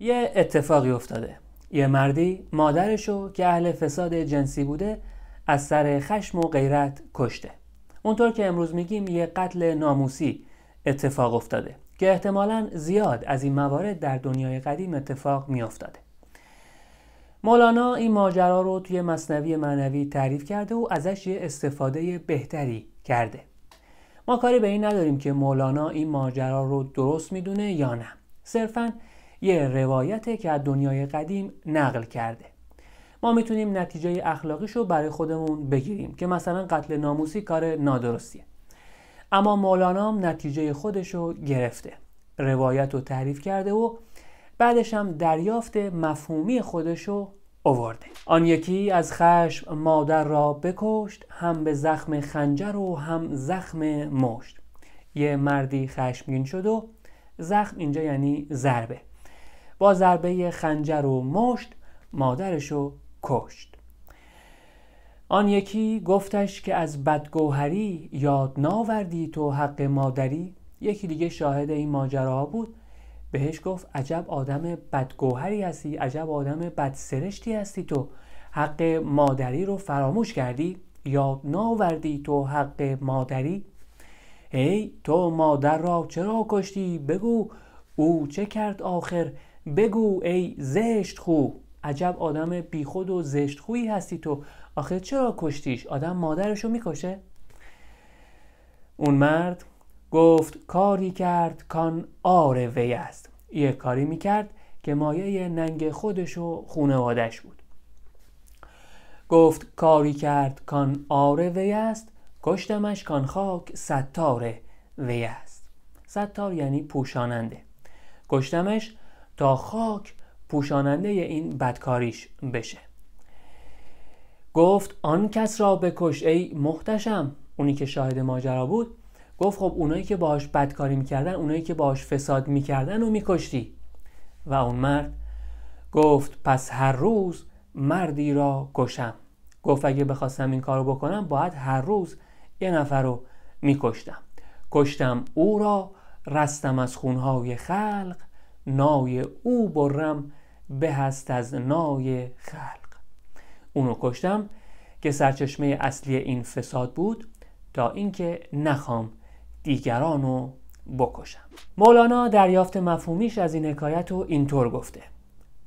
یه اتفاقی افتاده یه مردی مادرشو که اهل فساد جنسی بوده از سر خشم و غیرت کشته اونطور که امروز میگیم یه قتل ناموسی اتفاق افتاده که احتمالا زیاد از این موارد در دنیای قدیم اتفاق میافتاده مولانا این ماجرا رو توی مصنوی معنوی تعریف کرده و ازش یه استفاده بهتری کرده ما کاری به این نداریم که مولانا این ماجرا رو درست میدونه یا نه صرفا یه روایته که از دنیای قدیم نقل کرده ما میتونیم نتیجه اخلاقیش رو برای خودمون بگیریم که مثلا قتل ناموسی کار نادرستیه اما مولانا هم نتیجه خودش رو گرفته روایت رو تعریف کرده و بعدش هم دریافت مفهومی خودش رو آورده آن یکی از خشم مادر را بکشت هم به زخم خنجر و هم زخم مشت یه مردی خشمگین شد و زخم اینجا یعنی ضربه با ضربه خنجر و مشت مادرشو کشت آن یکی گفتش که از بدگوهری یاد ناوردی تو حق مادری یکی دیگه شاهد این ماجراها بود بهش گفت عجب آدم بدگوهری هستی عجب آدم بدسرشتی هستی تو حق مادری رو فراموش کردی یاد ناوردی تو حق مادری ای تو مادر را چرا کشتی بگو او چه کرد آخر بگو ای زشت خو عجب آدم بیخود و زشت خویی هستی تو آخه چرا کشتیش آدم مادرشو میکشه اون مرد گفت کاری کرد کان آر وی است یه کاری میکرد که مایه ننگ خودش و خونوادش بود گفت کاری کرد کان آره وی است کشتمش کان خاک ستاره وی است ستار یعنی پوشاننده کشتمش تا خاک پوشاننده این بدکاریش بشه گفت آن کس را بکش ای محتشم اونی که شاهد ماجرا بود گفت خب اونایی که باهاش بدکاری میکردن اونایی که باهاش فساد میکردن و میکشتی و اون مرد گفت پس هر روز مردی را کشم گفت اگه بخواستم این کارو بکنم باید هر روز یه نفر رو میکشتم کشتم او را رستم از خونهای خلق نای او برم به هست از نای خلق اونو کشتم که سرچشمه اصلی این فساد بود تا اینکه نخوام دیگرانو بکشم مولانا دریافت مفهومیش از این حکایت رو اینطور گفته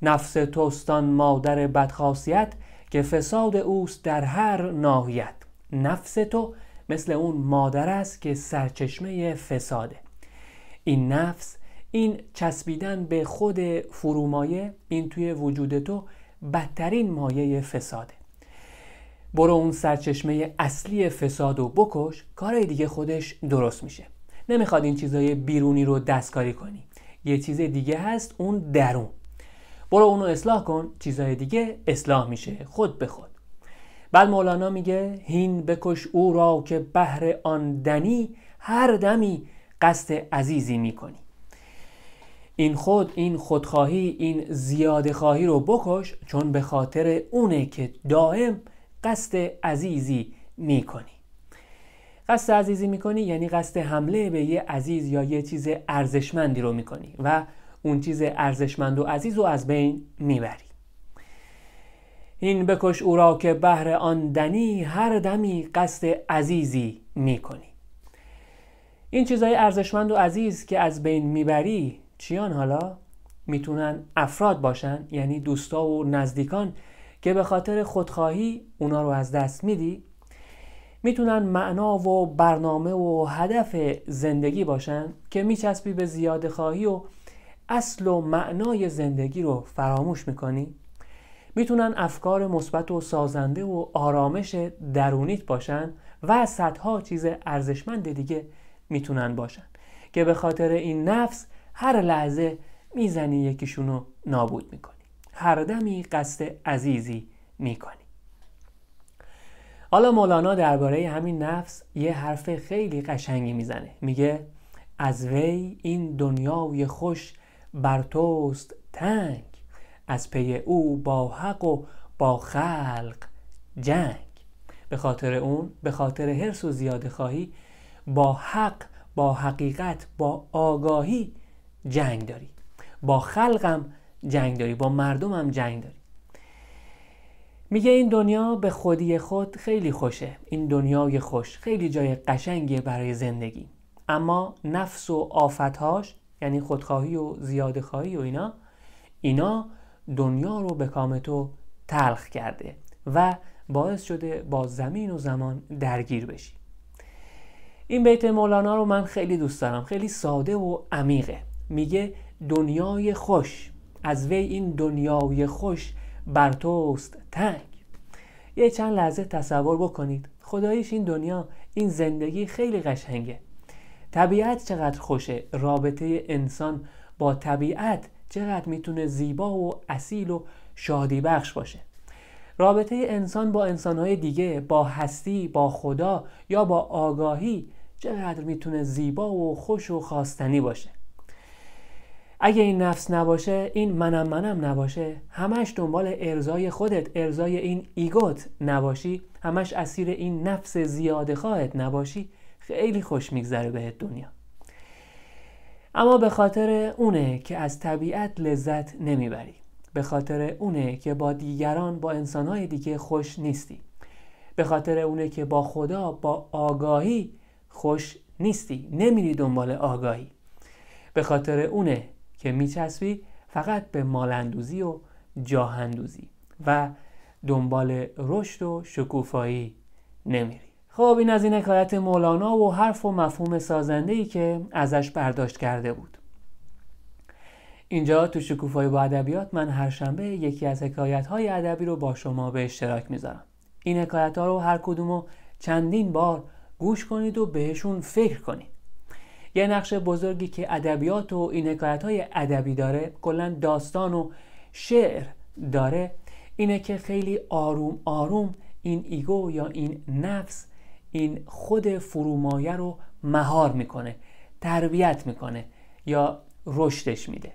نفس توستان مادر بدخاصیت که فساد اوست در هر ناحیت نفس تو مثل اون مادر است که سرچشمه فساده این نفس این چسبیدن به خود فرومایه این توی وجود تو بدترین مایه فساده برو اون سرچشمه اصلی فساد و بکش کارای دیگه خودش درست میشه نمیخواد این چیزای بیرونی رو دستکاری کنی یه چیز دیگه هست اون درون برو اونو اصلاح کن چیزای دیگه اصلاح میشه خود به خود بعد مولانا میگه هین بکش او را که بهر آن دنی هر دمی قصد عزیزی میکنی این خود این خودخواهی این زیاد خواهی رو بکش چون به خاطر اونه که دائم قصد عزیزی میکنی قصد عزیزی میکنی یعنی قصد حمله به یه عزیز یا یه چیز ارزشمندی رو میکنی و اون چیز ارزشمند و عزیز رو از بین میبری این بکش او را که بهر آن دنی هر دمی قصد عزیزی میکنی این چیزهای ارزشمند و عزیز که از بین میبری چیان حالا میتونن افراد باشن یعنی دوستا و نزدیکان که به خاطر خودخواهی اونا رو از دست میدی میتونن معنا و برنامه و هدف زندگی باشن که میچسبی به زیاده خواهی و اصل و معنای زندگی رو فراموش میکنی میتونن افکار مثبت و سازنده و آرامش درونیت باشن و صدها چیز ارزشمند دیگه میتونن باشن که به خاطر این نفس هر لحظه میزنی یکیشون رو نابود میکنی هر دمی قصد عزیزی میکنی حالا مولانا درباره همین نفس یه حرف خیلی قشنگی میزنه میگه از وی این دنیای خوش بر توست تنگ از پی او با حق و با خلق جنگ به خاطر اون به خاطر حرس و زیاده خواهی با حق با حقیقت با آگاهی جنگ داری با خلقم جنگ داری با مردمم جنگ داری میگه این دنیا به خودی خود خیلی خوشه این دنیای خوش خیلی جای قشنگیه برای زندگی اما نفس و آفتهاش یعنی خودخواهی و زیاد خواهی و اینا اینا دنیا رو به کام تو تلخ کرده و باعث شده با زمین و زمان درگیر بشی این بیت مولانا رو من خیلی دوست دارم خیلی ساده و عمیقه میگه دنیای خوش از وی این دنیای خوش بر توست تنگ یه چند لحظه تصور بکنید خدایش این دنیا این زندگی خیلی قشنگه طبیعت چقدر خوشه رابطه انسان با طبیعت چقدر میتونه زیبا و اصیل و شادی بخش باشه رابطه انسان با انسانهای دیگه با هستی با خدا یا با آگاهی چقدر میتونه زیبا و خوش و خواستنی باشه اگه این نفس نباشه این منم منم نباشه همش دنبال ارزای خودت ارزای این ایگوت نباشی همش اسیر این نفس زیاده خواهد نباشی خیلی خوش میگذره بهت دنیا اما به خاطر اونه که از طبیعت لذت نمیبری به خاطر اونه که با دیگران با انسانهای دیگه خوش نیستی به خاطر اونه که با خدا با آگاهی خوش نیستی نمیری دنبال آگاهی به خاطر اونه که میچسبی فقط به مالندوزی و جاهندوزی و دنبال رشد و شکوفایی نمیری خب این از این حکایت مولانا و حرف و مفهوم سازنده ای که ازش برداشت کرده بود اینجا تو شکوفایی با ادبیات من هر شنبه یکی از حکایت های ادبی رو با شما به اشتراک میذارم این حکایت ها رو هر کدوم رو چندین بار گوش کنید و بهشون فکر کنید یه نقش بزرگی که ادبیات و این حکایت های ادبی داره کلا داستان و شعر داره اینه که خیلی آروم آروم این ایگو یا این نفس این خود فرومایه رو مهار میکنه تربیت میکنه یا رشدش میده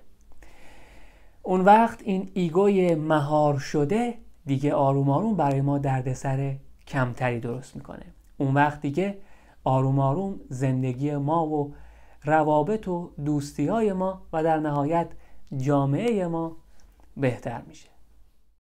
اون وقت این ایگوی مهار شده دیگه آروم آروم برای ما دردسر کمتری درست میکنه اون وقت دیگه آروم آروم زندگی ما و روابط و دوستی های ما و در نهایت جامعه ما بهتر میشه